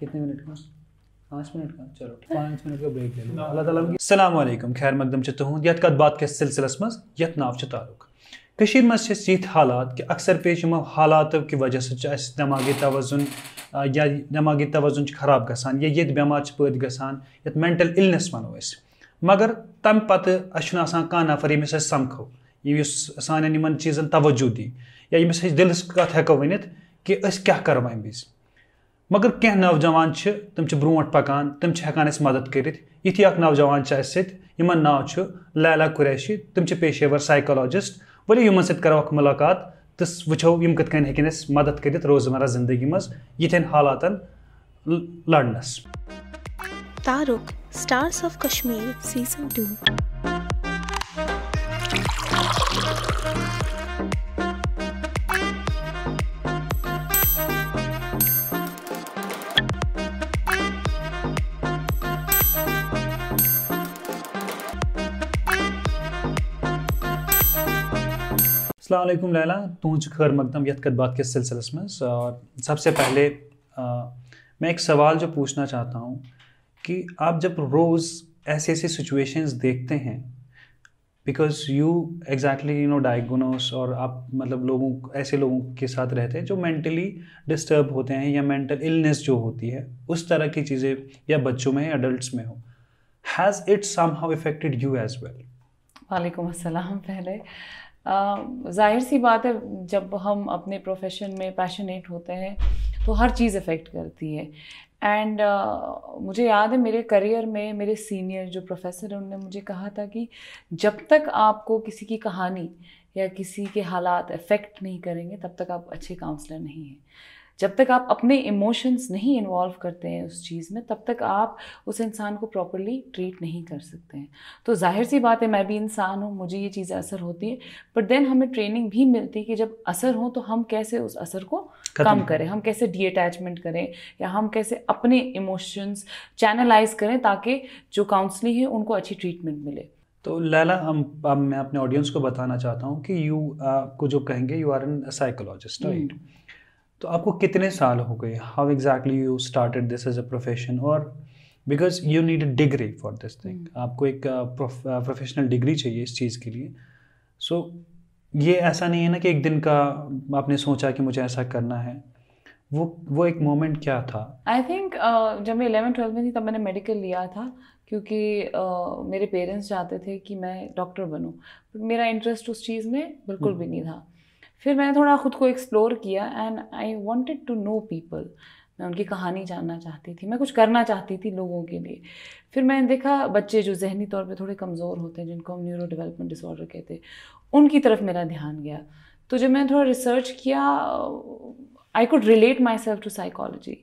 कितने मिनट का सलाम खैर मकदम छ तुहद यथ कत बात किस सिलसिलस मज यथ नाव तालुक कशीर मज हालात कि अक्सर पे यमो हालातों वजह से दमागी तवजुन या दमागी तवजुन खराब गसान या ये बेमार पद गसान यथ मेंटल इलनेस वनो मगर तम पे अच्छा कह नफर यमिस समखो यस सान चीजन तवजू दी या यमिस दिलस हेको वनित कि क्या करो मगर कह नौजवान तम ब्रोह पकान तम हेकान मदद कर नौजवान सम नाव लैला कुरैशी तम पेशेवर साइकोलॉजिस्ट इन यम करो मुलाकात तो वो यम कत हेकन मदद कर रोजमर्रा जिंदगी मज यथन हालात लड़नस तारुक stars of Kashmir season two अलैक्म लैला तूज खैर मकदम यथ बात के सिलसिलस में और सबसे पहले आ, मैं एक सवाल जो पूछना चाहता हूँ कि आप जब रोज़ ऐसे ऐसे सिचुएशंस देखते हैं because you exactly you know diagnose और आप मतलब लोगों ऐसे लोगों के साथ रहते हैं जो मेंटली डिस्टर्ब होते हैं या मेंटल इलनेस जो होती है उस तरह की चीज़ें या बच्चों में या अडल्ट में हो has it somehow affected you as well वालेकुम असलम पहले जाहिर सी बात है जब हम अपने प्रोफेशन में पैशनेट होते हैं तो हर चीज़ इफ़ेक्ट करती है एंड uh, मुझे याद है मेरे करियर में मेरे सीनियर जो प्रोफेसर हैं उन्होंने मुझे कहा था कि जब तक आपको किसी की कहानी या किसी के हालात इफ़ेक्ट नहीं करेंगे तब तक आप अच्छे काउंसलर नहीं हैं जब तक आप अपने इमोशंस नहीं इन्वॉल्व करते हैं उस चीज़ में तब तक आप उस इंसान को प्रॉपरली ट्रीट नहीं कर सकते हैं तो जाहिर सी बात है मैं भी इंसान हूँ मुझे ये चीज़ें असर होती है बट देन हमें ट्रेनिंग भी मिलती है कि जब असर हो तो हम कैसे उस असर को कम करें हम कैसे डी अटैचमेंट करें या हम कैसे अपने इमोशंस चैनलाइज करें ताकि जो काउंसलिंग है उनको अच्छी ट्रीटमेंट मिले तो लैला हम मैं अपने ऑडियंस को बताना चाहता हूँ कि यू आपको जो कहेंगे you are an psychologist right तो आपको कितने साल हो गए how exactly you started this as a profession और because you need a degree for this thing आपको एक प्रोफेशनल uh, डिग्री uh, चाहिए इस चीज़ के लिए सो so, ये ऐसा नहीं है ना कि एक दिन का आपने सोचा कि मुझे ऐसा करना है वो वो एक मोमेंट क्या था आई थिंक uh, जब मैं इलेवन ट्वेल्थ में थी तब मैंने मेडिकल लिया था क्योंकि uh, मेरे पेरेंट्स चाहते थे कि मैं डॉक्टर बनूँ मेरा इंटरेस्ट उस चीज़ में बिल्कुल hmm. भी नहीं था फिर मैंने थोड़ा ख़ुद को एक्सप्लोर किया and I wanted to know people मैं उनकी कहानी जानना चाहती थी मैं कुछ करना चाहती थी लोगों के लिए फिर मैंने देखा बच्चे जो जहनी तौर पे थोड़े कमज़ोर होते हैं जिनको हम न्यूरो डेवलपमेंट डिसऑर्डर कहते हैं उनकी तरफ मेरा ध्यान गया तो जब मैंने थोड़ा रिसर्च किया I could relate my self to psychology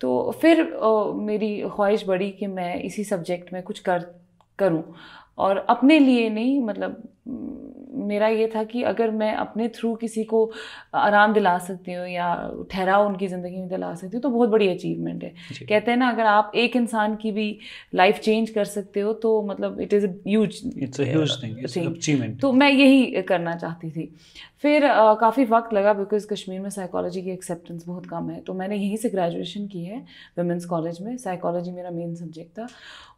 तो फिर ओ, मेरी ख्वाहिश बढ़ी कि मैं इसी सब्जेक्ट में कुछ कर करूँ और अपने लिए नहीं मतलब मेरा ये था कि अगर मैं अपने थ्रू किसी को आराम दिला सकती हूँ या ठहराव उनकी ज़िंदगी में दिला सकती हूँ तो बहुत बड़ी अचीवमेंट है कहते हैं ना अगर आप एक इंसान की भी लाइफ चेंज कर सकते हो तो मतलब इट इज़ ह्यूज इट्स तो मैं यही करना चाहती थी फिर काफ़ी वक्त लगा बिकॉज कश्मीर में साइकोलॉजी की एक्सेप्टेंस बहुत कम है तो मैंने यहीं से ग्रेजुएशन की है वुमेंस कॉलेज में साइकोलॉजी मेरा मेन सब्जेक्ट था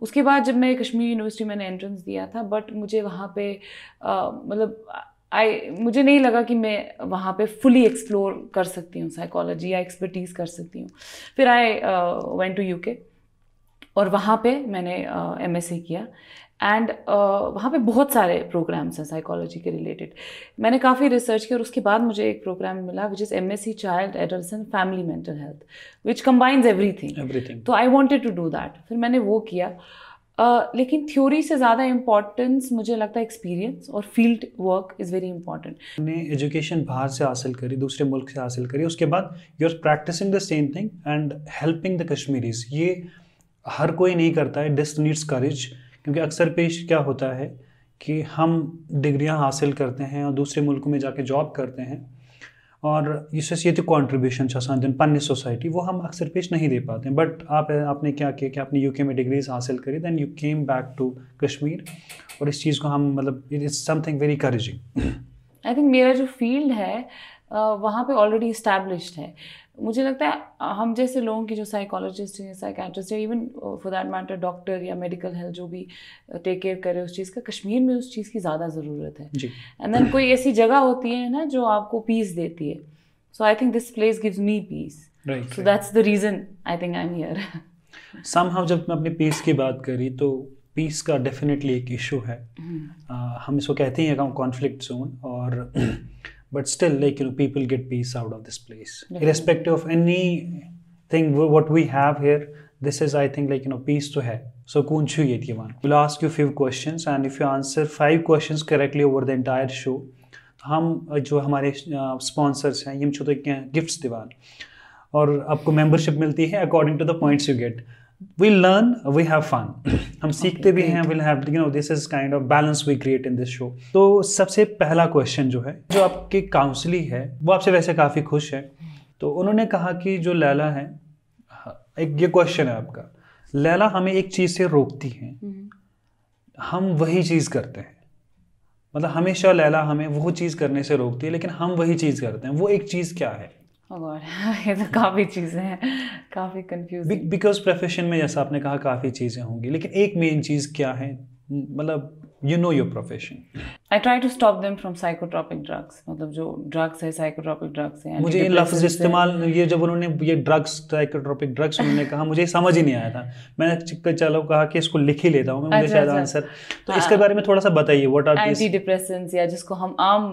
उसके बाद जब मैं कश्मीर यूनिवर्सिटी मैंने एंट्रेंस दिया था बट मुझे वहाँ पे मतलब आई मुझे नहीं लगा कि मैं वहाँ पे फुली एक्सप्लोर कर सकती हूँ साइकोलॉजी या एक्सपर्टीज़ कर सकती हूँ फिर आई वेंट टू यूके और वहाँ पे मैंने एम uh, किया एंड uh, वहाँ पे बहुत सारे प्रोग्राम्स हैं साइकोलॉजी के रिलेटेड मैंने काफ़ी रिसर्च किया और उसके बाद मुझे एक प्रोग्राम मिला which is M S C child adolescent family mental health which combines thing तो I wanted to do that फिर मैंने वो किया uh, लेकिन थ्योरी से ज़्यादा इम्पॉर्टेंस मुझे लगता है एक्सपीरियंस और field work is very important मैंने एजुकेशन बाहर से हासिल करी दूसरे मुल्क से हासिल करी उसके बाद you are practising the same thing and helping the Kashmiris ये हर कोई नहीं करता है डिस्ट नीड्स करेज क्योंकि अक्सर पेश क्या होता है कि हम डिग्रियां हासिल करते हैं और दूसरे मुल्कों में जाके जॉब करते हैं और तो कॉन्ट्रीब्यूशन जो पन्नी सोसाइटी वो हम अक्सर पेश नहीं दे पाते बट आप आपने क्या किया कि आपने यूके में डिग्रीज हासिल करी then you came back to Kashmir और इस चीज़ को हम मतलब it is something very courageous I think मेरा जो फील्ड है वहाँ पे ऑलरेडी इस्टेब्लिश्ड है मुझे लगता है हम जैसे लोगों की जो साइकोलॉजिस्ट हैं साइकैट्रिस्ट हैं even for that matter doctor या मेडिकल हेल्थ जो भी टेक केयर करे उस चीज़ का कश्मीर में उस चीज़ की ज़्यादा ज़रूरत है एंड देन कोई ऐसी जगह होती है ना जो आपको पीस देती है so I think this place gives me peace so that's the reason I think I am here how जब मैं अपने पीस की बात करी तो पीस का डेफिनेटली एक इशू है uh, हम इसको कहते हैं कॉन्फ्लिक्ट जोन और but still like you know people get peace out of this place Definitely. irrespective of anything what we have here this is i think like you know peace to have so kun ye divan we'll ask you five questions and if you answer five questions correctly over the entire show हम जो हमारे sponsors हैं ये हम तो gifts दिवान और आपको membership मिलती है according to the points you get we learn we have fun हम सीखते भी हैं we'll have you know this is kind of balance we create in this show तो सबसे पहला क्वेश्चन जो है जो आपके काउंसली है वो आपसे वैसे काफ़ी खुश है तो उन्होंने कहा कि जो लैला है हाँ, एक ये क्वेश्चन है आपका लैला हमें एक चीज़ से रोकती है हम्म। हम वही चीज़ करते हैं मतलब हमेशा लैला हमें वो चीज़ करने से रोकती है लेकिन हम वही चीज़ करते हैं वो एक चीज़ क्या है Oh ये तो काफ़ी चीज़ें हैं काफ़ी कन्फ्यूज बिकॉज प्रोफेशन में जैसा आपने कहा काफ़ी चीज़ें होंगी लेकिन एक मेन चीज़ क्या है मतलब you know your profession I try to stop them from psychotropic drugs मतलब जो ड्रग्स है साइकोट्रॉपिक ड्रग्स है मुझे ये लफ्ज इस्तेमाल ये जब उन्होंने ये ड्रग्स साइकोट्रॉपिक ड्रग्स उन्होंने कहा मुझे समझ ही नहीं आया था मैंने चलो कहा कि इसको लिख ही लेता हूँ मैं मुझे अच्छा, शायद आंसर अच्छा। तो हाँ। इसके बारे में थोड़ा सा बताइए व्हाट आर एंटी डिप्रेसेंट्स या जिसको हम आम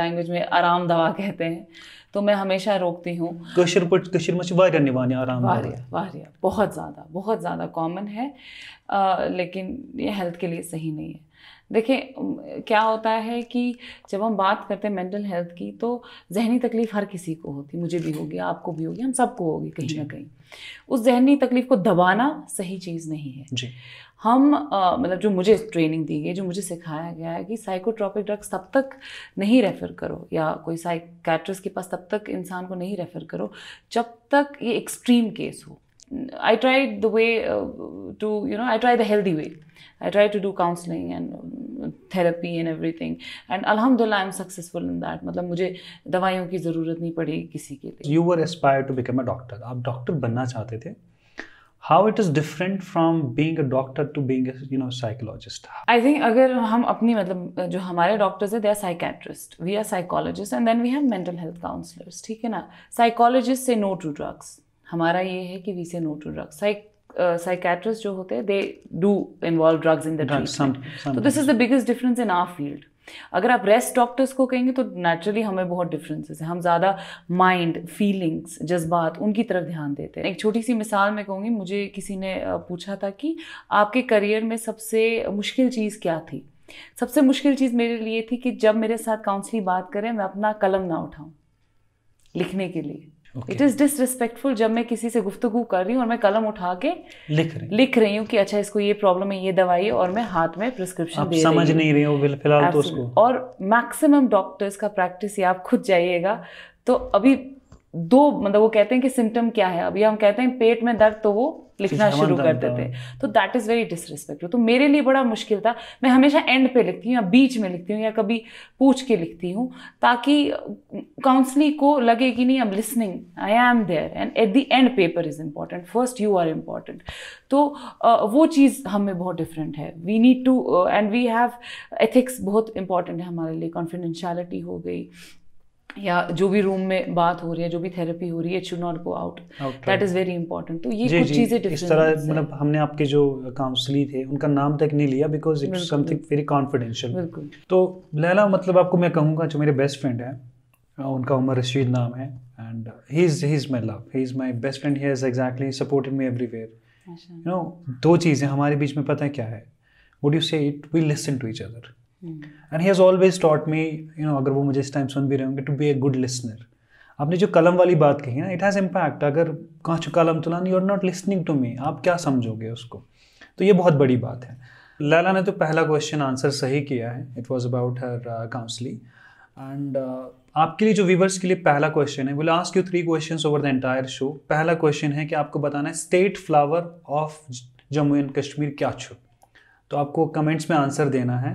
लैंग्वेज में आराम दवा कहते हैं तो मैं हमेशा रोकती हूँ कशर पर कशर में वारिया निवाने आराम वारिया वारिया बहुत ज़्यादा बहुत ज़्यादा कॉमन है लेकिन ये हेल्थ के लिए सही नहीं है देखें क्या होता है कि जब हम बात करते हैं मेंटल हेल्थ की तो जहनी तकलीफ़ हर किसी को होती मुझे भी होगी आपको भी होगी हम सबको होगी कहीं ना कहीं उस जहनी तकलीफ़ को दबाना सही चीज़ नहीं है जी हम मतलब जो मुझे ट्रेनिंग दी गई जो मुझे सिखाया गया है कि साइकोट्रॉपिक ड्रग्स तब तक नहीं रेफ़र करो या कोई साइकैट्रिस्ट के पास तब तक इंसान को नहीं रेफ़र करो जब तक ये एक्सट्रीम केस हो I tried the way uh, to, you know, I tried the healthy way. I tried to do counseling and um, therapy and everything. And Alhamdulillah, I'm successful in that. मतलब मुझे दवाइयों की ज़रूरत नहीं पड़ी किसी के लिए. You were aspired to become a doctor. आप डॉक्टर बनना चाहते थे. How it is different from being a doctor to being a you know psychologist? I think अगर हम अपनी मतलब जो हमारे doctors हैं they are psychiatrists, we are psychologists and then we have mental health counselors. ठीक है ना? Psychologists say no to drugs. हमारा ये है कि वी से नो टू ड्रग्स साइकेट्रिस्ट जो होते हैं they do involve drugs in the drugs तो this is the biggest difference in our field अगर आप रेस्ट डॉक्टर्स को कहेंगे तो नेचुरली हमें बहुत डिफरेंसेस हैं हम ज़्यादा माइंड फीलिंग्स जज्बात उनकी तरफ ध्यान देते हैं एक छोटी सी मिसाल मैं कहूँगी मुझे किसी ने पूछा था कि आपके करियर में सबसे मुश्किल चीज़ क्या थी सबसे मुश्किल चीज़ मेरे लिए थी कि जब मेरे साथ काउंसलिंग बात करें मैं अपना कलम ना उठाऊँ लिखने के लिए इट इज़ डिसरिस्पेक्टफुल जब मैं किसी से गुफ्तु कर रही हूँ और मैं कलम उठा के लिख रही लिख रही हूँ कि अच्छा इसको ये प्रॉब्लम है ये दवाई है और मैं हाथ में प्रिस्क्रिप्शन दे समझ रही नहीं रही हूँ फिलहाल तो उसको और मैक्सिमम डॉक्टर्स का प्रैक्टिस ये आप खुद जाइएगा तो अभी दो मतलब वो कहते हैं कि सिम्टम क्या है अभी हम कहते हैं पेट में दर्द तो वो लिखना शुरू करते थे तो दैट इज़ वेरी डिसरिस्पेक्ट तो मेरे लिए बड़ा मुश्किल था मैं हमेशा एंड पे लिखती हूँ या बीच में लिखती हूँ या कभी पूछ के लिखती हूँ ताकि काउंसलिंग को लगे कि नहीं am listening I am there and at the end paper is important first you are important तो वो चीज़ हमें बहुत डिफरेंट है we need to and we have ethics बहुत इंपॉर्टेंट है हमारे लिए कॉन्फिडेंशलिटी हो गई या जो भी रूम में बात हो रही है जो भी थेरेपी हो रही है it should not go out that is very important तो ये जी, कुछ चीजें इस तरह मतलब हमने आपके जो काउंसलिंग थे उनका नाम तक नहीं लिया because it something very confidential तो लैला मतलब आपको मैं कहूँगा जो मेरे बेस्ट फ्रेंड है उनका उमर रशीद नाम है and he is he is my love he is my best friend he has exactly supported me everywhere you know दो चीज़ें हमारे बीच में पता है क्या है would you say it we listen to each other and he has always taught me you know अगर वो मुझे इस टाइम सुन भी रहे होंगे to be a good listener आपने जो कलम वाली बात कही ना इट हैज़ इम्पैक्ट अगर कहाँ चु कलम तुलान you are not listening to me आप क्या समझोगे उसको तो ये बहुत बड़ी बात है लैला ने तो पहला क्वेश्चन आंसर सही किया है it was about her counselling and आपके लिए जो व्यूवर्स के लिए पहला क्वेश्चन है will ask you three question over the entire show पहला क्वेश्चन है कि आपको बताना है state flower of Jammu and Kashmir क्या छो तो आपको कमेंट्स में आंसर देना है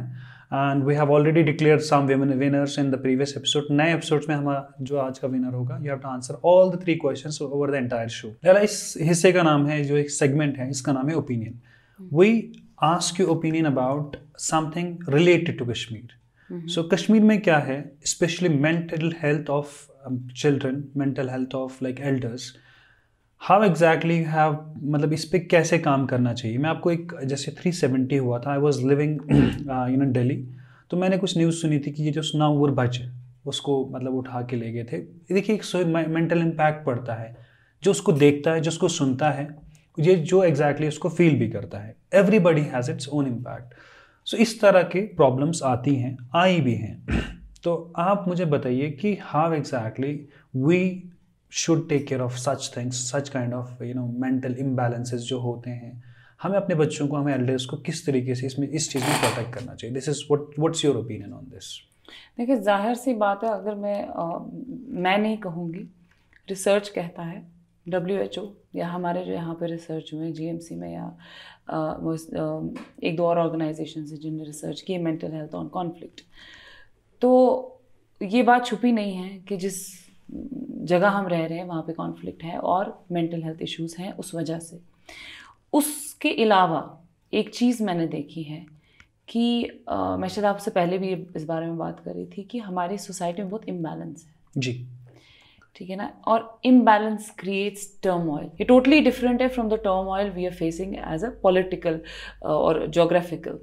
and we have already declare some winners in the previous episode नए एपिसोड में हमारा जो आज का विनर होगा you have to answer all the three question over the entire show पहला इस हिस्से का नाम है जो एक सेगमेंट है इसका नाम है opinion we ask you opinion about something related to Kashmir so Kashmir में क्या है specially mental health of children mental health of like elders how exactly have मतलब इस पर कैसे काम करना चाहिए मैं आपको एक जैसे थ्री सेवेंटी हुआ था I was living you know Delhi तो मैंने कुछ न्यूज़ सुनी थी कि ये जो सुना बच उसको मतलब उठा के ले गए थे देखिए एक मेंटल इम्पैक्ट पड़ता है जो उसको देखता है जो उसको सुनता है ये जो एग्जैक्टली exactly उसको फील भी करता है everybody has its own impact so इस तरह के प्रॉब्लम्स आती हैं आई भी हैं तो आप मुझे बताइए कि how exactly we should take care of such things such kind of you know mental imbalances जो होते हैं हमें अपने बच्चों को हमें एल्डर्स को किस तरीके से इसमें इस चीज़ में प्रोटेक्ट करना चाहिए this is what what's your opinion on this देखिए जाहिर सी बात है अगर मैं आ, मैं नहीं कहूँगी रिसर्च कहता है डब्ल्यू एच ओ या हमारे जो यहाँ पे रिसर्च हुए जी एम सी में या आ, आ, एक दो और ऑर्गेनाइजेशन से जिनने रिसर्च की मेंटल हेल्थ ऑन कॉन्फ्लिक्ट तो ये बात छुपी नहीं है कि जिस जगह हम रह रहे हैं वहाँ पे कॉन्फ्लिक्ट है और मेंटल हेल्थ इश्यूज हैं उस वजह से उसके अलावा एक चीज़ मैंने देखी है कि आ, मैं शायद आपसे पहले भी इस बारे में बात कर रही थी कि हमारी सोसाइटी में बहुत इम्बैलेंस है जी ठीक है ना और इम्बैलेंस क्रिएट्स टर्म ऑयल ये टोटली डिफरेंट है from the turmoil we are facing as a political और जोग्राफिकल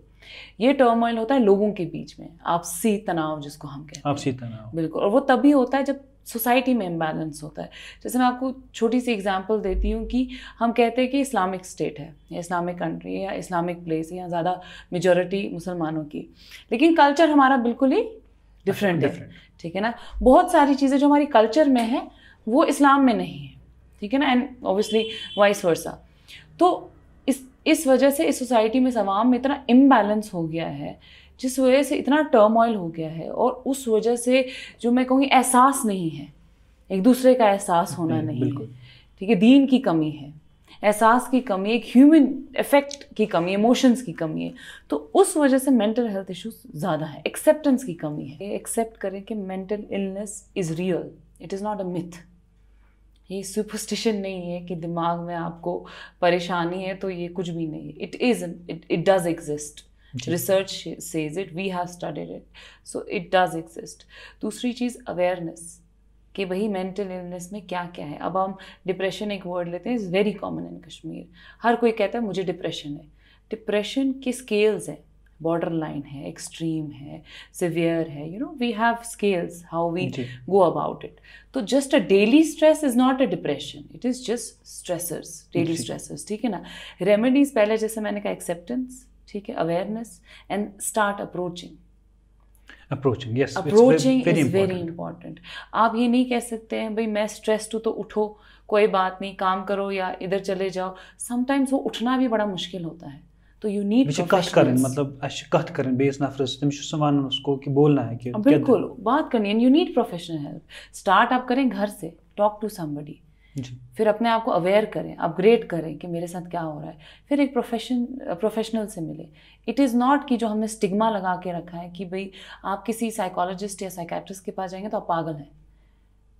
ये टर्म ऑयल होता है लोगों के बीच में आपसी तनाव जिसको हम कहते हैं आपसी तनाव बिल्कुल और वो तभी होता है जब सोसाइटी में इम्बैलेंस होता है जैसे मैं आपको छोटी सी एग्जांपल देती हूँ कि हम कहते हैं कि इस्लामिक स्टेट है या इस्लामिक कंट्री है या इस्लामिक प्लेस है या ज़्यादा मेजोरिटी मुसलमानों की लेकिन कल्चर हमारा बिल्कुल ही डिफरेंट है ठीक है ना बहुत सारी चीज़ें जो हमारी कल्चर में है वो इस्लाम में नहीं है ठीक है ना एंड ऑब्वियसली वाइस वर्सा तो इस इस वजह से इस सोसाइटी में समाज में इतना इम्बैलेंस हो गया है जिस वजह से इतना टर्मोइल हो गया है और उस वजह से जो मैं कहूँगी एहसास नहीं है एक दूसरे का एहसास होना नहीं है ठीक है दीन की कमी है एहसास की कमी एक ह्यूमन इफेक्ट की कमी इमोशंस की कमी है तो उस वजह से मेंटल हेल्थ इश्यूज ज़्यादा है एक्सेप्टेंस की कमी है एक्सेप्ट करें कि mental illness is real it is not a myth ये सुपरस्टिशन नहीं है कि दिमाग में आपको परेशानी है तो ये कुछ भी नहीं है it is it does exist research says it we have studied it so it does exist दूसरी चीज़ अवेयरनेस कि भाई मेंटल इलनेस में क्या क्या है अब हम डिप्रेशन एक वर्ड लेते हैं is very common in Kashmir हर कोई कहता है मुझे डिप्रेशन है डिप्रेशन के स्केल्स हैं बॉर्डर लाइन है एक्सट्रीम है सिवियर है you know we have scales how we go about it तो just a daily stress is not a depression it is just stressors daily stressors ठीक है ना रेमेडीज़ पहले जैसे मैंने कहा एक्सेप्टेंस ठीक है awareness and start approaching approaching yes approaching is very important आप ये नहीं कह सकते हैं भाई मैं स्ट्रेस्ड हूँ तो उठो कोई बात नहीं काम करो या इधर चले जाओ समटाइम्स वो उठना भी बड़ा मुश्किल होता है तो यू नीड कट करें मतलब अश कट करें बेस नफरस तुम सो वन उसको कि बोलना है कि बिल्कुल बात करनी है you need professional help start आप करें घर से टॉक टू समबडी फिर अपने आप को अवेयर करें अपग्रेड करें कि मेरे साथ क्या हो रहा है फिर एक प्रोफेशन प्रोफेशनल से मिले इट इज़ नॉट कि जो हमने स्टिग्मा लगा के रखा है कि भाई आप किसी साइकोलॉजिस्ट या साइकेट्रिस्ट के पास जाएंगे तो आप पागल हैं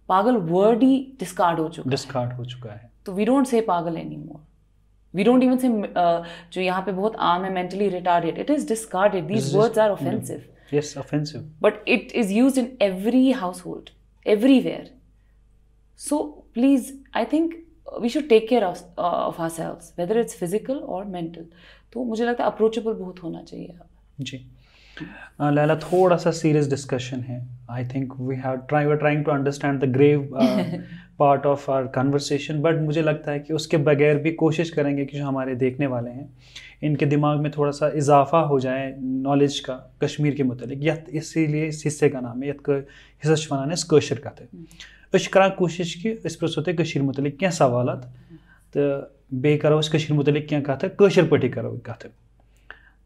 पागल वर्ड ही डिस्कार्ड हो चुका डिस्कार्ड हो चुका है तो वी डोंट से पागल any more we don't even say जो यहाँ पे बहुत आम है mentally retarded it is discarded these words are offensive yes offensive but it is used in every household everywhere so please I think we should take care of our selves whether it's physical और mental तो मुझे लगता है approachable बहुत होना चाहिए जी लैला थोड़ा सा सीरियस डिस्कशन है I think we have try were trying to understand the grave part of our conversation but मुझे लगता है कि उसके बगैर भी कोशिश करेंगे कि जो हमारे देखने वाले हैं इनके दिमाग में थोड़ा सा इजाफा हो जाए नॉलेज का कश्मीर के मतलब यथ इसीलिए इस हिस्से का नाम है यथ हिस्सा बनाने स्कर्शर का थे mm. हम्म। أسۍ چھِ کَران کوٗشِش کہِ أسۍ پرٛژھو تۄہہِ کٔشیٖرِ متعلق کینٛہہ سوالات تہٕ بیٚیہِ کَرو أسۍ کٔشیٖرِ متعلق کینٛہہ کَتھٕ کٲشِر پٲٹھی کَرو کَتھٕ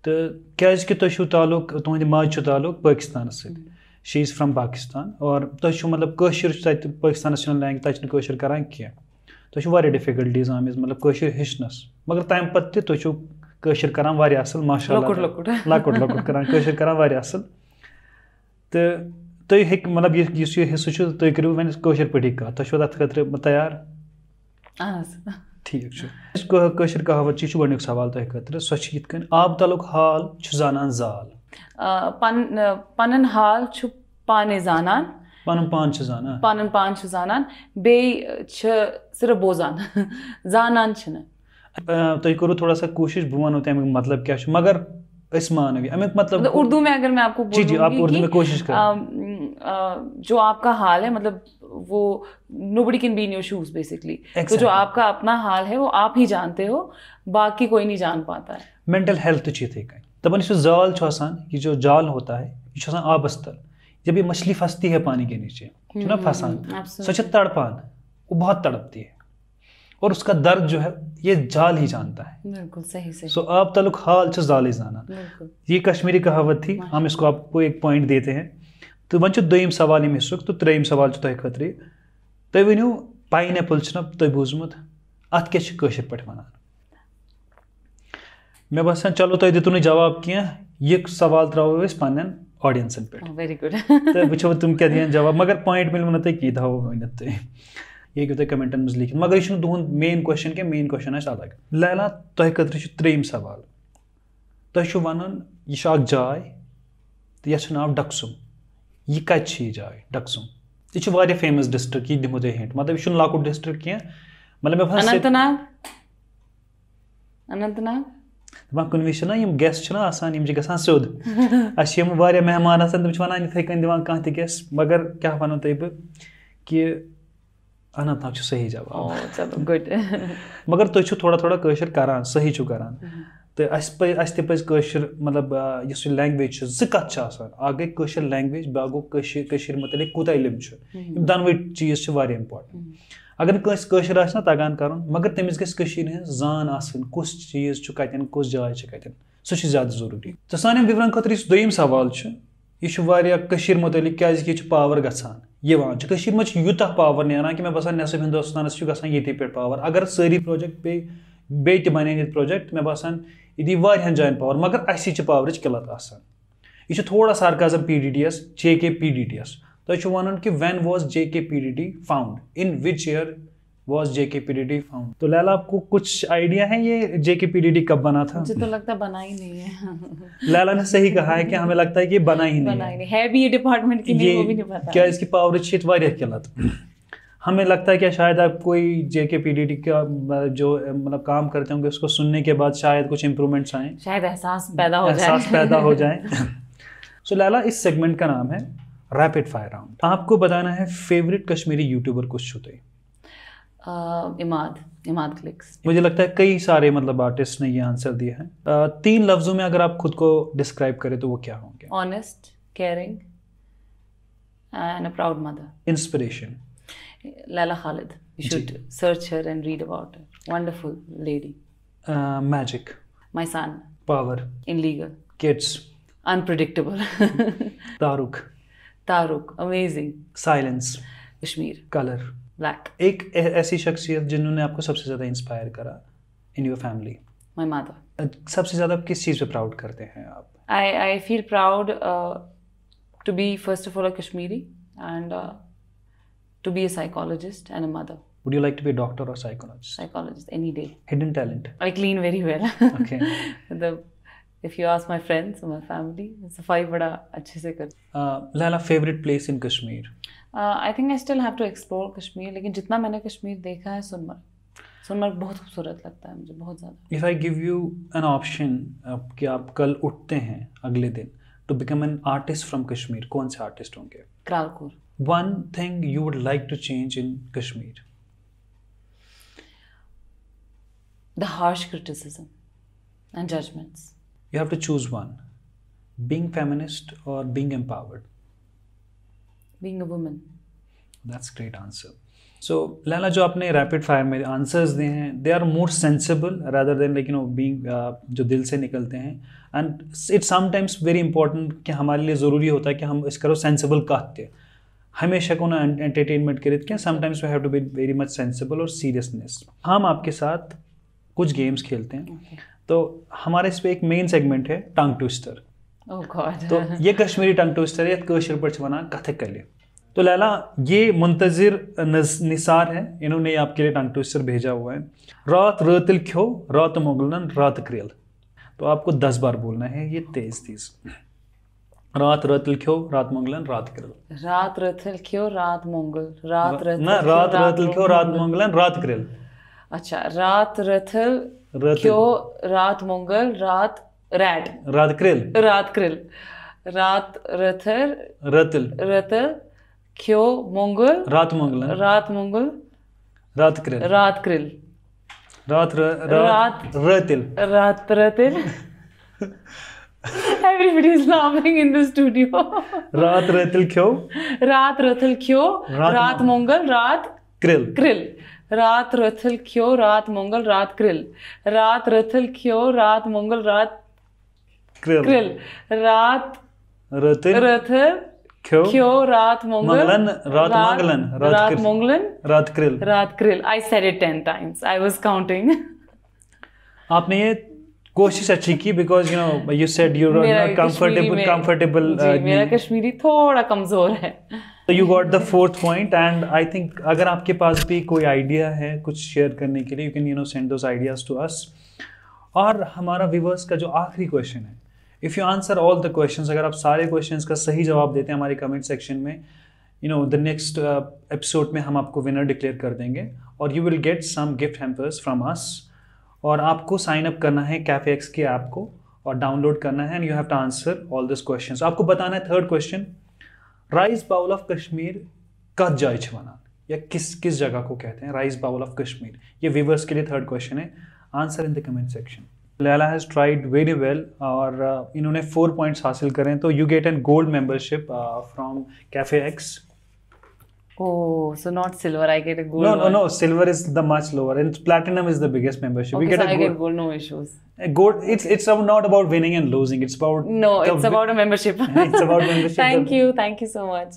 تہٕ کیٛازِکہِ تۄہہِ چھُو تعلُق تُہُنٛدِ ماجہِ چھُ تعلُق پٲکِستانَس سۭتۍ شی اِز فرٛام پاکِستان اور تۄہہِ چھُو مطلب کٲشُر چھُ تَتہِ پٲکِستانَس چھِنہٕ لینٛگویج تَتہِ چھِنہٕ کٲشُر کَران کینٛہہ تۄہہِ چھُو واریاہ ڈِفِکَلٹیٖز آمٕژ مطلب کٲشُر ہیٚچھنَس مگر تَمہِ پَتہٕ تہِ تُہۍ چھُو کٲشُر کَران واریاہ اَصٕل ماشاء اللہ لۄکُٹ لۄکُٹ کَران کٲشُر کَران واریاہ اَصٕل تہٕ तुम मतलब ये तुम करो वशर तैयार ठीक कशर कहावत यह गुक सवाल तुम खतर सो आब तलुक हाल जानान जाल पन पन हाल पाने जानान पन पान जानान पन पान जानान सिर्फ बोजान जानान तुम करो थोड़ा सा कोशिश बह वो तमिक मतलब क्या मगर इस मानोगे मतलब उर्दू में अगर मैं आपको कोशिश जो आपका हाल है मतलब वो nobody can be in your shoes basically तो जो आपका अपना हाल है वो आप ही जानते हो बाकी कोई नहीं जान पाता है मेंटल हेल्थ चीज चीजें तब इस जाल छोसान ये जो जाल होता है ये छोसान आबस्तर जब ये मछली फंसती है पानी के नीचे ना हम्म, फंसान सो तड़पान वो बहुत तड़पती है और उसका दर्द जो है ये जाल ही जानता है बिल्कुल सही सही सो so, आप तलुक हाल से जाल ही जाना ये कश्मीरी कहावत थी हाँ। हम इसको आपको एक पॉइंट देते हैं तो वह दुम सवाल यम हिस्सुक तो त्रेम सवाल तुह खुद तुम वो पाइन एपल तुम बूजमुत अत क्या पे वन मे बसान चलो तुम दितु ना जवाब कह सवाल त्रो पन्न पे वेरी गुड वो तुम क्या दिन जवाब मगर पॉइंट मिलो ना तुम कह वो वन ये हेको तुम कमेंटन मज लिखित मगर यह तुहद मेन क्वेश्चन क्या मेन क्वेश्चन आलग अलग लहला तुह खुद त्रेम सवाल तुम वन यह जाय तो यह नाव डकसुम یہِ کَتہِ چھِ یہِ جاے ڈکسُم یہِ چھُ واریاہ فیمَس ڈِسٹرک یہِ دِمو تۄہہِ ہِنٛٹ مطلب یہِ چھُنہٕ لۄکُٹ ڈِسٹرک کینٛہہ مطلب مےٚ باسان اننت ناگ اننت ناگ دَپان کُنہِ وِزِ چھِنا یِم گیسٹ چھِنا آسان یِم چھِ گژھان سیوٚد اَسہِ چھِ یِم واریاہ مہمان آسان تِم چھِ وَنان یِتھَے کٔنۍ دِوان کانٛہہ تہِ گیسٹ مگر کیٛاہ وَنو تۄہہِ بہٕ کہِ اننت ناگ چھُ صحیح جواب مگر تُہۍ چھُو تھوڑا تھوڑا کٲشُر کَران صحیح چھُو کَران تہٕ اَسہِ پَزِ اَسہِ تہِ پَزِ کٲشِر مطلب یُس یہِ لینٛگویج چھِ زٕ کَتھ چھِ آسان اَکھ گٔے کٲشِر لینٛگویج بیٛاکھ گوٚو کٔشیٖر کٔشیٖر متعلق کوٗتاہ علم چھُ یِم دۄنوَے چیٖز چھِ واریاہ اِمپاٹَنٹ اگر نہٕ کٲنٛسہِ کٲشُر آسہِ نہ تگان کَرُن مگر تٔمِس گژھِ کٔشیٖرِ ہٕنٛز زان آسٕنۍ کُس چیٖز چھُ کَتٮ۪ن کُس جاے چھِ کَتٮ۪ن سُہ چھُ زیادٕ ضروٗری تہٕ سانٮ۪ن وِورَن خٲطرٕ یُس دوٚیِم سوال چھُ یہِ چھُ واریاہ کٔشیٖرِ متعلق کیٛازِکہِ یہِ چھُ پاوَر گژھان یِوان چھِ کٔشیٖرِ منٛز چھُ یوٗتاہ پاوَر نیران کہِ مےٚ باسان نٮ۪صٕب ہِندوستانَس چھُ گژھان ییٚتی پٮ۪ٹھ پاوَر اگر سٲری پرٛوجَکٹ بیٚیہِ بیٚیہِ تہِ بَنن ییٚتہِ پرٛوجَکٹ مےٚ باسان यह दी वाहन जान पावर मगर अस पावर किलत यह थोड़ा sarcasm P D D S J K P D D S तुम वन कि when was J K P D D found in which year was J K P D D found तो लैला आपको कुछ idea है ये जे K P D D कब बना था तो लगता बना ही नहीं है लैला ने सही कहा है कि हमें लगता है कि बना ही नहीं है ये डिपार्टमेंट की क्या इसकी पावर शीट वारिया किलत हमें लगता है कि शायद आप कोई जे के पी डी टी का मतलब जो मतलब काम करते होंगे उसको सुनने के बाद शायद कुछ इम्प्रूवमेंट्स आए शायद एहसास पैदा हो एहसास पैदा हो जाए सो लैला इस सेगमेंट का नाम है रैपिड फायर राउंड आपको बताना है फेवरेट कश्मीरी यूट्यूबर कुछ छुते इमाद इमाद क्लिक्स मुझे लगता है कई सारे मतलब आर्टिस्ट ने ये आंसर दिया है uh, तीन लफ्जों में अगर आप खुद को डिस्क्राइब करें तो वो क्या होंगे honest caring and a proud mother inspiration Lala Khalid. You should जी. search her and read about her. Wonderful lady. Uh, magic. My son. Power. Illegal. Kids. Unpredictable. Taruk. Taruk. Amazing. Silence. Kashmir. Color. Black. एक ऐसी शख्सियत जिन्होंने आपको सबसे ज़्यादा inspire करा in your family my माता सबसे ज़्यादा किस चीज़ पे प्राउड करते हैं आप I I feel proud to be first of all a Kashmiri and to be a psychologist and a mother. Would you like to be a doctor or a psychologist? Psychologist, any day. Hidden talent. I clean very well. Okay. the, if you ask my friends or my family, it's a five bada achhe se kar. Lala, favorite place in Kashmir? Uh, I think I still have to explore Kashmir, लेकिन जितना मैंने कश्मीर देखा है सोनमर्ग सुनमर्ग बहुत खूबसूरत लगता है मुझे बहुत ज़्यादा if I give you an option कि आप कल उठते हैं अगले दिन to become an artist from Kashmir कौन से आर्टिस्ट होंगे क्रालकोर one thing you would like to change in Kashmir? The harsh criticism and judgments. You have to choose one being feminist or being empowered? Being a woman. That's a great answer. So so, Laila जो आपने rapid fire में answers दिए हैं they are more sensible rather than like you know being जो दिल से निकलते हैं and it's sometimes very important कि हमारे लिए ज़रूरी होता है कि हम इसका सेंसिबल कहते हैं हमेशा को ना एंटरटेनमेंट के लिए sometimes we have to be very much sensible और सीरियसनेस हम आपके साथ कुछ गेम्स खेलते हैं okay. तो हमारे इस पर एक मेन सेगमेंट है टंग ट्विस्टर oh तो ये कश्मीरी टंग ट्विस्टर है कशर पर कथक कले तो लैला ये मुंतजर निसार है इन्होंने आपके लिए टंग ट्विस्टर भेजा हुआ है रात रतिल खो रात मुगलन रात क्रियल तो आपको दस बार बोलना है ये तेज तेज रात रथ लिखो रात मंगलन रात कृल रात रथ लिखो रात मंगल रात रथ ना रात रथ लिखो रात मंगलन रात कृल अच्छा रात रथ लिखो रात मंगल रात रैट रात क्रिल रात क्रिल रात रथर रतल रतल क्यो मंगल रात मंगल रात मंगल रात क्रिल रात क्रिल रात रात रतिल रात रतिल Everybody is laughing in the studio. Rat, Rathil Kyo. Rat, Rathil Kyo. Rat, Mongol. Rat. Krill. Krill. Rat, Rathil Kyo. Rat, Mongol. Rat, Krill. Rat, Rathil Kyo. Rat, Mongol. Rat. Krill. Krill. Rat. Rathil. Rathil. Kyo. Kyo. Raat Mongol. Monglan. Raat Monglan. Monglan. Rat, Krill. Rat, Krill. I said it ten times. I was counting. आपने ये कोशिश अच्छी की because you know you said you not comfortable comfortable मेरा uh, Kashmiri थोड़ा कमजोर है तो you got the fourth point and I think अगर आपके पास भी कोई आइडिया है कुछ शेयर करने के लिए you can you know send those ideas to us और हमारा व्यूवर्स का जो आखिरी क्वेश्चन है if you answer all the question अगर आप सारे क्वेश्चन का सही जवाब देते हैं हमारे कमेंट सेक्शन में you know the next episode में हम आपको विनर डिक्लेयर कर देंगे और you will get some gift hampers from us और आपको साइन अप करना है कैफे एक्स के ऐप को और डाउनलोड करना है and you have to answer all this question आपको बताना है third question rice bowl of Kashmir कद जाए बना या किस किस जगह को कहते हैं राइस बाउल ऑफ कश्मीर ये व्यूवर्स के लिए थर्ड क्वेश्चन है answer in the comment section Laila has tried very well और uh, इन्होंने फोर पॉइंट्स हासिल करें तो you get an gold membership from cafe X Oh, so not silver. I get a gold. No, no, one. no. Silver is the much lower, and platinum is the biggest membership. Okay, we get so a I gold. get gold. No issues. Gold. It's it's not about winning and losing. It's about no. It's about a membership. it's about membership. thank you. Thank you so much.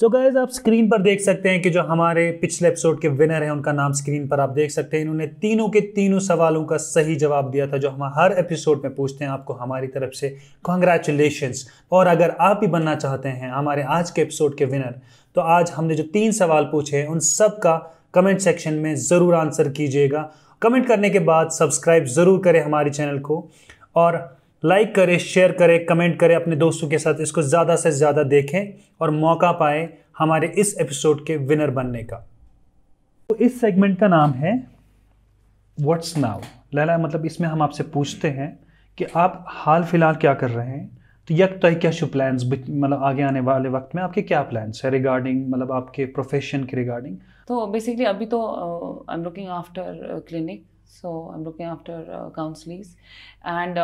So so guys आप screen पर देख सकते हैं कि जो हमारे पिछले episode के विनर हैं उनका नाम स्क्रीन पर आप देख सकते हैं इन्होंने तीनों के तीनों सवालों का सही जवाब दिया था जो हम हर एपिसोड में पूछते हैं आपको हमारी तरफ से कॉन्ग्रेचुलेशन और अगर आप ही बनना चाहते हैं हमारे आज के एपिसोड के विनर तो आज हमने जो तीन सवाल पूछे हैं उन सब का कमेंट सेक्शन में ज़रूर आंसर कीजिएगा कमेंट करने के बाद सब्सक्राइब ज़रूर करें हमारे चैनल को और लाइक करें शेयर करें कमेंट करें अपने दोस्तों के साथ इसको ज़्यादा से ज़्यादा देखें और मौका पाए हमारे इस एपिसोड के विनर बनने का तो इस सेगमेंट का नाम है व्हाट्स नाउ लैला मतलब इसमें हम आपसे पूछते हैं कि आप हाल फिलहाल क्या कर रहे हैं तो यक तो क्या शु प्लान्स मतलब आगे आने वाले वक्त में आपके क्या प्लान्स है रिगार्डिंग मतलब आपके प्रोफेशन के रिगार्डिंग तो बेसिकली अभी तो I am looking after clinic so I am looking after counselling and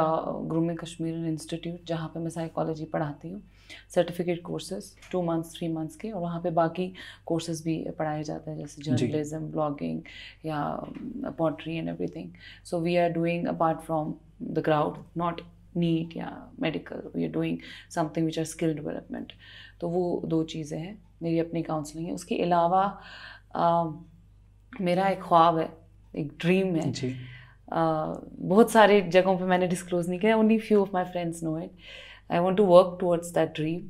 grooming Kashmir institute जहाँ पे मैं साइकोलॉजी पढ़ाती हूँ certificate courses two months three months के और वहाँ पे बाकी कोर्सेज भी पढ़ाए जाते हैं जैसे जर्नलिज्म ब्लॉगिंग या pottery and everything so we are doing apart from the crowd not NEET या medical we are doing something which are skill development तो वो दो चीज़ें हैं मेरी अपनी काउंसलिंग है उसके अलावा uh, मेरा एक ख्वाब है एक ड्रीम है जी uh, बहुत सारे जगहों पे मैंने डिस्क्लोज नहीं किया only few of my friends know it I want to work towards that dream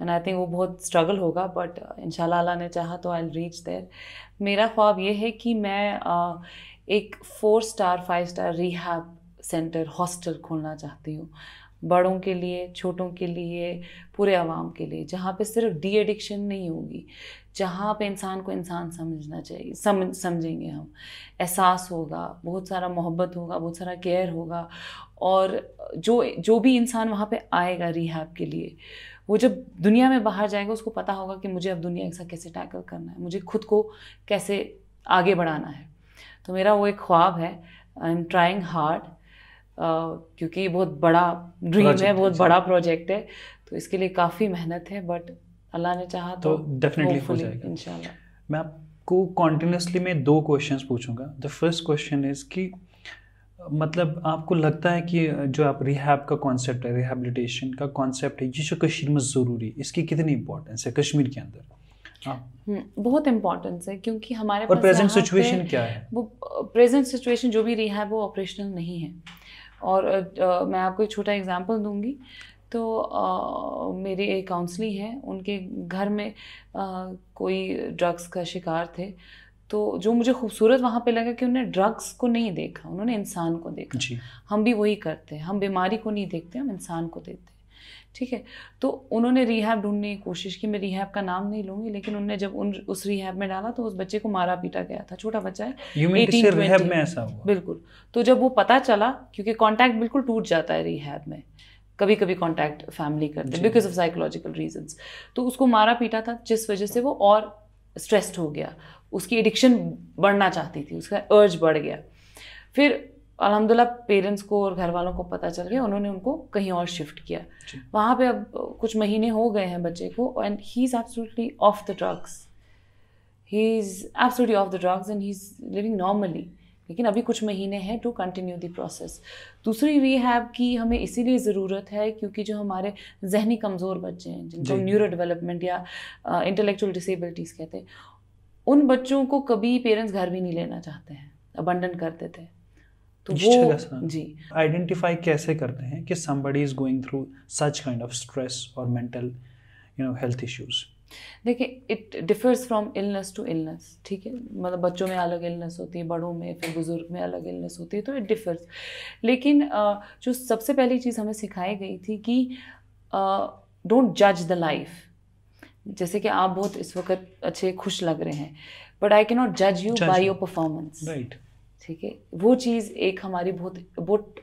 and I think वो बहुत स्ट्रगल होगा बट इन अल्लाह ने चाहा तो आई रीच देर मेरा ख्वाब ये है कि मैं uh, एक four star five star rehab centre hostel खोलना चाहती हूँ बड़ों के लिए छोटों के लिए पूरे आवाम के लिए जहाँ पे सिर्फ डी एडिक्शन नहीं होगी जहाँ पे इंसान को इंसान समझना चाहिए समझ समझेंगे हम एहसास होगा बहुत सारा मोहब्बत होगा बहुत सारा केयर होगा और जो जो भी इंसान वहाँ पे आएगा रिहैब के लिए वो जब दुनिया में बाहर जाएगा उसको पता होगा कि मुझे अब दुनिया के साथ कैसे टैकल करना है मुझे खुद को कैसे आगे बढ़ाना है तो मेरा वो एक ख्वाब है आई एम ट्राइंग हार्ड क्योंकि ये बहुत बड़ा ड्रीम है बहुत बड़ा प्रोजेक्ट है तो इसके लिए काफ़ी मेहनत है बट अल्लाह ने चाहा तो डेफिनेटली तो हो जाएगा इंशाल्लाह मैं आपको कॉन्टीन्यूसली मैं दो क्वेश्चंस पूछूंगा द फर्स्ट क्वेश्चन इज़ कि मतलब आपको लगता है कि जो आप रिहैब का कॉन्सेप्ट है रिहेबिलिटेशन का कॉन्सेप्ट है ये जो कश्मीर में ज़रूरी इसकी कितनी इंपॉर्टेंस है कश्मीर के अंदर हाँ। हम्म, बहुत इम्पोर्टेंस है क्योंकि हमारे और प्रेजेंट सिचुएशन क्या है वो प्रेजेंट सिचुएशन जो भी रिहैब वो ऑपरेशनल नहीं है और uh, मैं आपको एक छोटा एग्जांपल दूंगी तो आ, एक काउंसली हैं उनके घर में आ, कोई ड्रग्स का शिकार थे तो जो मुझे खूबसूरत वहाँ पे लगा कि उन्होंने ड्रग्स को नहीं देखा उन्होंने इंसान को देखा जी। हम भी वही करते हैं हम बीमारी को नहीं देखते हम इंसान को देखते हैं ठीक है तो उन्होंने रिहैब ढूंढने की कोशिश की मैं रिहैब का नाम नहीं लूँगी लेकिन उन्होंने जब उन उस रिहैब में डाला तो उस बच्चे को मारा पीटा गया था छोटा बच्चा है में ऐसा हुआ बिल्कुल तो जब वो पता चला क्योंकि कॉन्टैक्ट बिल्कुल टूट जाता है रिहैब में कभी कभी कॉन्टैक्ट फैमिली करते बिकॉज ऑफ साइकोलॉजिकल रीजन्स तो उसको मारा पीटा था जिस वजह से वो और स्ट्रेस्ड हो गया उसकी एडिक्शन बढ़ना चाहती थी उसका अर्ज बढ़ गया फिर अलहमदिल्ला पेरेंट्स को और घर वालों को पता चल गया उन्होंने उनको कहीं और शिफ्ट किया वहाँ पे अब कुछ महीने हो गए हैं बच्चे को and he is absolutely off the drugs he is absolutely off the drugs and he is living normally लेकिन अभी कुछ महीने हैं टू कंटिन्यू दी प्रोसेस दूसरी रीहैब की हमें इसीलिए ज़रूरत है क्योंकि जो हमारे जहनी कमज़ोर बच्चे हैं जिनको न्यूरो डेवलपमेंट या इंटेलेक्चुअल डिसेबिलिटीज़ कहते हैं उन बच्चों को कभी पेरेंट्स घर भी नहीं लेना चाहते हैं अबंडन कर देते हैं तो वो जी आइडेंटिफाई कैसे करते हैं कि somebody is going through such kind of stress और mental you know health issues देखिए it differs from illness to illness ठीक है मतलब बच्चों में अलग इलनेस होती है बड़ों में फिर बुज़ुर्ग में अलग इलनेस होती है तो इट डिफर्स लेकिन जो सबसे पहली चीज़ हमें सिखाई गई थी कि डोंट जज द लाइफ जैसे कि आप बहुत इस वक्त अच्छे खुश लग रहे हैं बट आई के नॉट जज you by your performance right ठीक है वो चीज़ एक हमारी बहुत बहुत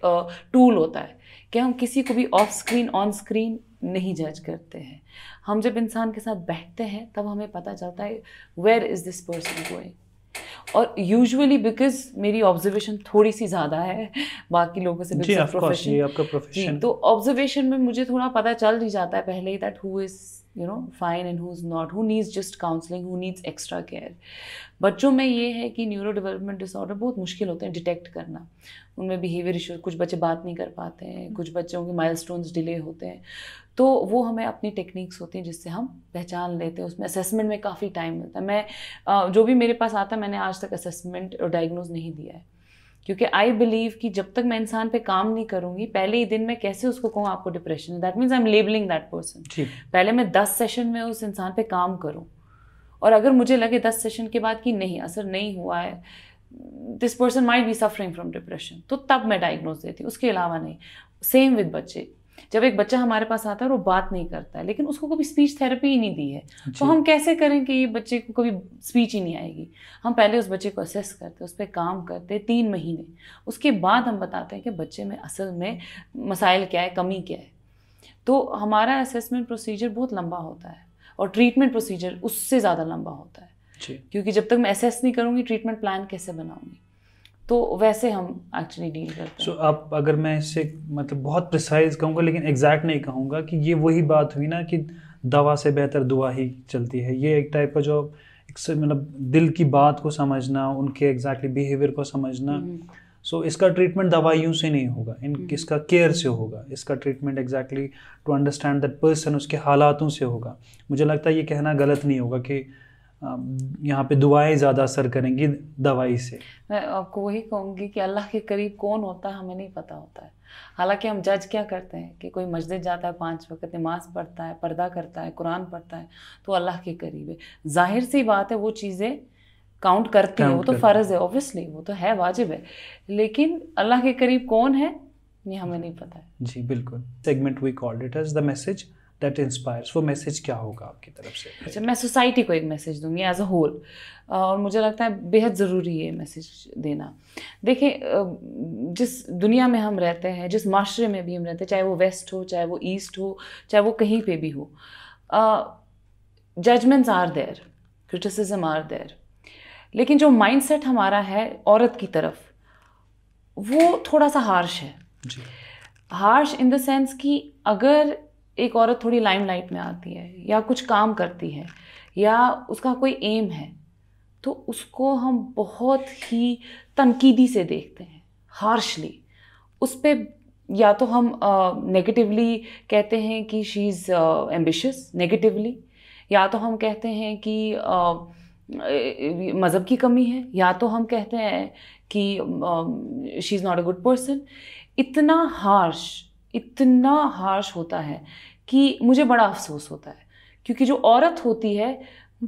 टूल होता है कि हम किसी को भी ऑफ स्क्रीन ऑन स्क्रीन नहीं जज करते हैं हम जब इंसान के साथ बैठते हैं तब हमें पता चलता है where is this person going और यूजुअली बिकॉज मेरी ऑब्जर्वेशन थोड़ी सी ज़्यादा है बाकी लोगों से जी, प्रोफेशन, आपका प्रोफेशन जी तो ऑब्जर्वेशन में मुझे थोड़ा पता चल ही जाता है पहले ही that who is you know fine and who is not who needs just counselling who needs extra care बच्चों में ये है कि न्यूरो डेवलपमेंट डिसऑर्डर बहुत मुश्किल होते हैं डिटेक्ट करना उनमें बिहेवियर इशू कुछ बच्चे बात नहीं कर पाते हैं हम्म। कुछ बच्चों के माइलस्टोन्स डिले होते हैं तो वो हमें अपनी टेक्निक्स होती हैं जिससे हम पहचान लेते हैं उसमें असेसमेंट में काफ़ी टाइम मिलता है मैं जो भी मेरे पास आता है मैंने आज तक असेसमेंट और डायग्नोज नहीं दिया है क्योंकि आई बिलीव कि जब तक मैं इंसान पे काम नहीं करूंगी पहले ही दिन मैं कैसे उसको कहूँ आपको डिप्रेशन है that means I am labelling that person पहले मैं दस सेशन में उस इंसान पे काम करूँ और अगर मुझे लगे दस सेशन के बाद कि नहीं असर नहीं हुआ है this person might be suffering from depression तो तब मैं डायग्नोज देती उसके अलावा नहीं सेम विद बच्चे जब एक बच्चा हमारे पास आता है और वो बात नहीं करता है लेकिन उसको कभी स्पीच थेरेपी ही नहीं दी है तो हम कैसे करें कि ये बच्चे को कभी स्पीच ही नहीं आएगी हम पहले उस बच्चे को असेस करते उस पर काम करते तीन महीने उसके बाद हम बताते हैं कि बच्चे में असल में मसाइल क्या है कमी क्या है तो हमारा असेसमेंट प्रोसीजर बहुत लंबा होता है और ट्रीटमेंट प्रोसीजर उससे ज़्यादा लंबा होता है क्योंकि जब तक मैं असेस नहीं करूँगी ट्रीटमेंट प्लान कैसे बनाऊँगी तो वैसे हम एक्चुअली डील करते हैं सो so, आप अगर मैं इससे मतलब बहुत प्रिसाइज कहूँगा लेकिन एग्जैक्ट नहीं कहूँगा कि ये वही बात हुई ना कि दवा से बेहतर दुआ ही चलती है ये एक टाइप का जो मतलब दिल की बात को समझना उनके एग्जैक्टली exactly बिहेवियर को समझना सो हम्म। so, इसका ट्रीटमेंट दवाइयों से नहीं होगा इन हम्म। इसका केयर से होगा इसका treatment exactly to understand that person उसके हालातों से होगा मुझे लगता है ये कहना गलत नहीं होगा कि यहाँ पे दुआएं ज़्यादा असर करेंगी दवाई से मैं आपको वही कहूँगी कि अल्लाह के करीब कौन होता है हमें नहीं पता होता है हालांकि हम जज क्या करते हैं कि कोई मस्जिद जाता है पांच वक्त नमाज पढ़ता है पर्दा करता है कुरान पढ़ता है तो अल्लाह के करीब है जाहिर सी बात है वो चीज़ें काउंट करती हैं वो तो फ़र्ज़ है ऑब्वियसली वो तो है वाजिब है लेकिन अल्लाह के करीब कौन है ये हमें नहीं पता है जी बिल्कुल segment we called it as the message that inspires वो मैसेज क्या होगा आपकी तरफ से अच्छा मैं सोसाइटी को एक मैसेज दूंगी एज अ होल और मुझे लगता है बेहद ज़रूरी है मैसेज देना देखिए जिस दुनिया में हम रहते हैं जिस माशरे में भी हम रहते हैं चाहे वो वेस्ट हो चाहे वो ईस्ट हो चाहे वो कहीं पे भी हो judgements are there criticism are there लेकिन जो माइंडसेट हमारा है औरत की तरफ वो थोड़ा सा हार्श है हार्श इन द सेंस कि अगर एक औरत थोड़ी लाइमलाइट में आती है या कुछ काम करती है या उसका कोई एम है तो उसको हम बहुत ही तनकीदी से देखते हैं हार्शली उस पर या तो हम नेगेटिवली uh, कहते हैं कि शी इज़ एम्बिशस नेगेटिवली या तो हम कहते हैं कि uh, मज़हब की कमी है या तो हम कहते हैं कि she is not a good person इतना हार्श इतना हार्श होता है कि मुझे बड़ा अफसोस होता है क्योंकि जो औरत होती है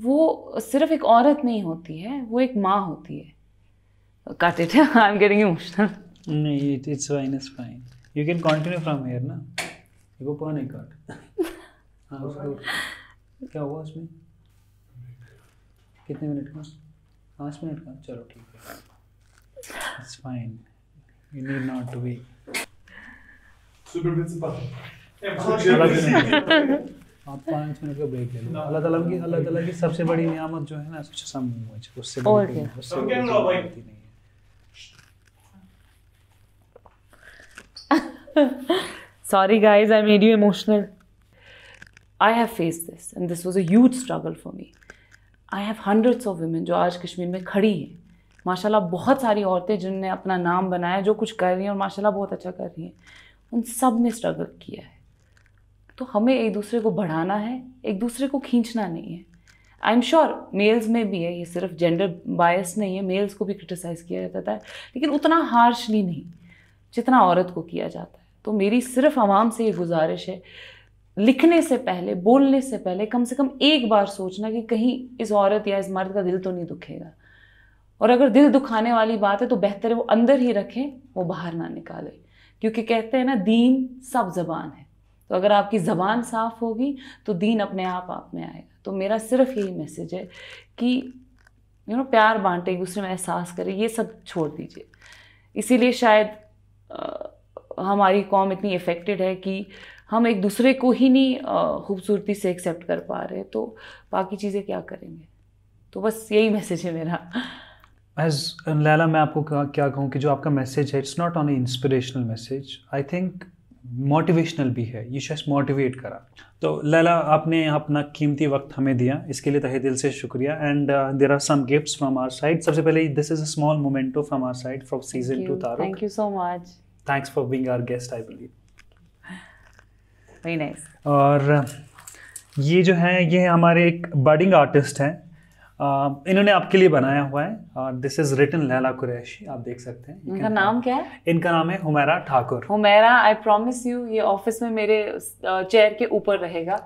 वो सिर्फ एक औरत नहीं होती है वो एक माँ होती है काटे थे आई एम गेटिंग इमोशनल नहीं it it's fine it's fine you can continue from here ना वो कौन है कट क्या हुआ उसमें कितने मिनट का पाँच मिनट का चलो ठीक है it's fine you need not to be super principal आप पाँच मिनट का ब्रेक ले लो अल्लाह ताला की अल्लाह ताला की सबसे बड़ी नियामत जो है ना अच्छा उससे जो आज कश्मीर में खड़ी हैं माशाल्लाह बहुत सारी औरतें जिनने अपना नाम बनाया जो कुछ कर रही हैं और माशाल्लाह बहुत अच्छा कर रही हैं उन सब ने स्ट्रगल किया है तो हमें एक दूसरे को बढ़ाना है एक दूसरे को खींचना नहीं है आई एम श्योर मेल्स में भी है ये सिर्फ जेंडर बायस नहीं है मेल्स को भी क्रिटिसाइज किया जाता है लेकिन उतना हार्शली नहीं जितना औरत को किया जाता है तो मेरी सिर्फ आवाम से ये गुजारिश है लिखने से पहले बोलने से पहले कम से कम एक बार सोचना कि कहीं इस औरत या इस मर्द का दिल तो नहीं दुखेगा और अगर दिल दुखाने वाली बात है तो बेहतर है वो अंदर ही रखें वो बाहर ना निकालें क्योंकि कहते हैं ना दीन सब जबान है तो अगर आपकी ज़बान साफ होगी तो दीन अपने आप आप में आएगा तो मेरा सिर्फ यही मैसेज है कि यू नो प्यार बांटें एक दूसरे में एहसास करें ये सब छोड़ दीजिए इसीलिए शायद हमारी कौम इतनी इफ़ेक्टेड है कि हम एक दूसरे को ही नहीं खूबसूरती से एक्सेप्ट कर पा रहे तो बाकी चीज़ें क्या करेंगे तो बस यही मैसेज है मेरा एज लैला मैं आपको क्या कहूँ कि जो आपका मैसेज है it's not on inspirational message I think motivational भी है ये शायद मोटिवेट करा तो लैला आपने अपना कीमती वक्त हमें दिया इसके लिए तहे दिल से शुक्रिया and there are some gifts from our side सबसे पहले this is a small memento from our side from season two तारो thank you so much thanks for being our guest I believe very nice और ये जो है ये हमारे एक बडिंग आर्टिस्ट हैं इन्होंने आपके लिए बनाया हुआ है this is written Laila Qureshi आप देख सकते हैं इनका नाम क्या है इनका नाम है Humaira Thakur Humaira I promise you ये ऑफिस में मेरे चेयर के ऊपर रहेगा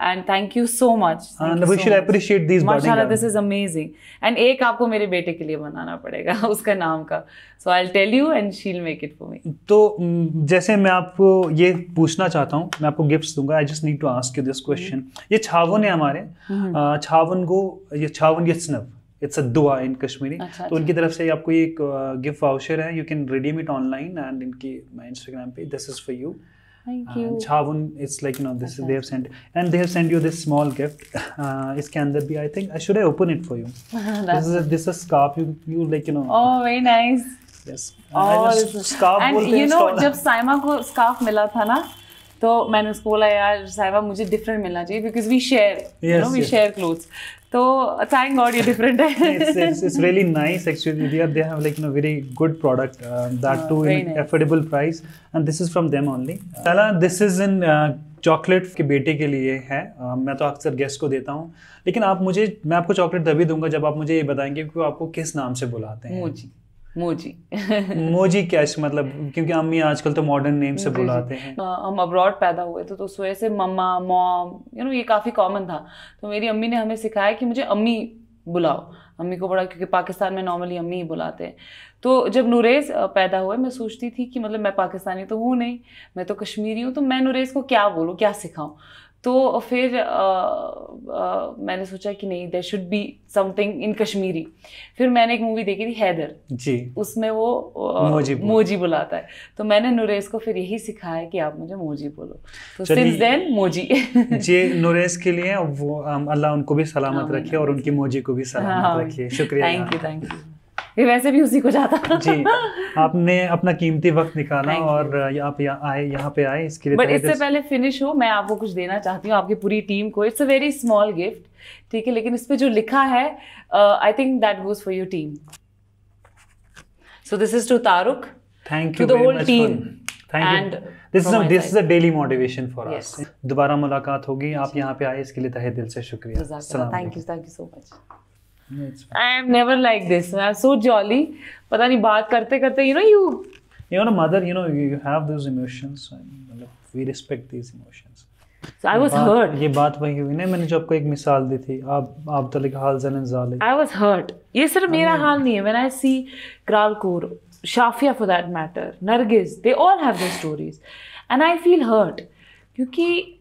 and thank you so much we should appreciate this माशाल्लाह दिस इज अमेजिंग एंड एक आपको मेरे बेटे के लिए बनाना पड़ेगा उसका नाम का so I tell you and she'll make it for me तो mm, जैसे मैं आपको ये पूछना चाहता हूँ मैं आपको गिफ्ट्स दूंगा I just need to ask you this question ये छावन है हमारे हम्म। छावन को ये छावन ये स्नब इट्स अ दुआ इन कश्मीरी तो अच्छा। उनकी तरफ से आपको एक गिफ्ट वाउचर है you can redeem it online and इनकी इंस्टाग्राम पे this is for you Thank you. Chavun, it's like you know this. Okay. They have sent and they have sent you this small gift. Uh, it's can that be? I think. Uh, should I open it for you? this is a, this is a scarf. You you like you know. Oh, very nice. Yes. Oh, scarf. And you know, जब साइमा को scarf मिला था ना, I मैंने उसको बोला यार साइमा मुझे different मिलना because we share, yes, you know, we yes. share clothes. तो थैंक गॉड ये डिफरेंट है it's really nice actually they they have like no very good product that too in affordable price and this is from them only चला this is in chocolate के बेटे के लिए है uh, मैं तो अक्सर गेस्ट को देता हूँ लेकिन आप मुझे मैं आपको चॉकलेट दबी दूंगा जब आप मुझे ये बताएंगे कि आपको किस नाम से बुलाते हैं मोजी मोजी कैश मतलब क्योंकि अम्मी आजकल तो मॉडर्न नेम से बुलाते हैं हाँ, हम अब्रॉड पैदा हुए थे तो उस वजह से मम्मा मॉम यू नो ये काफ़ी कॉमन था तो मेरी अम्मी ने हमें सिखाया कि मुझे अम्मी बुलाओ अम्मी को बड़ा क्योंकि पाकिस्तान में नॉर्मली अम्मी ही बुलाते हैं तो जब नुरेज पैदा हुए मैं सोचती थी कि मतलब मैं पाकिस्तानी तो हूँ नहीं मैं तो कश्मीरी हूँ तो मैं नुरेज को क्या बोलूँ क्या सिखाऊँ तो फिर आ, आ, मैंने सोचा कि नहीं there should be something in Kashmiri फिर मैंने एक मूवी देखी थी हैदर जी उसमें वो आ, मोजी, मोजी बुलाता है तो मैंने नुरेस को फिर यही सिखाया कि आप मुझे मोजी बोलो तो सिंस देन मोजी जी नुरेस के लिए वो अल्लाह उनको भी सलामत हाँ, रखे और उनकी मोजी को भी सलामत हाँ. रखिए शुक्रिया थैंक यू थैंक यू ये वैसे भी उसी को जाता जी आपने अपना कीमती वक्त निकाला और आप या, आए यहाँ पे आए इसके लिए बट इससे पहले फिनिश हो मैं आपको कुछ देना चाहती हूँ आपकी पूरी टीम को it's a very small gift ठीक है लेकिन इस पर जो लिखा है I think that goes for your team so this is to तारुक thank you the whole team thank you this is this is a daily motivation for us दोबारा मुलाकात होगी आप यहाँ पे आए इसके लिए तहे दिल से शुक्रिया thank you thank you so much I am never like this I am so jolly पता नहीं बात करते करते you know you you know mother you know you have those emotions मतलब we respect these emotions so I was hurt ये बात वही हुई ना मैंने जो आपको एक मिसाल दी थी आप आप तो लिख हाल जन जाल आई वाज हर्ट ये सिर्फ मेरा हाल नहीं है व्हेन आई सी क्रालकूर Shafia for that matter Nargis they all have their stories and I feel hurt क्योंकि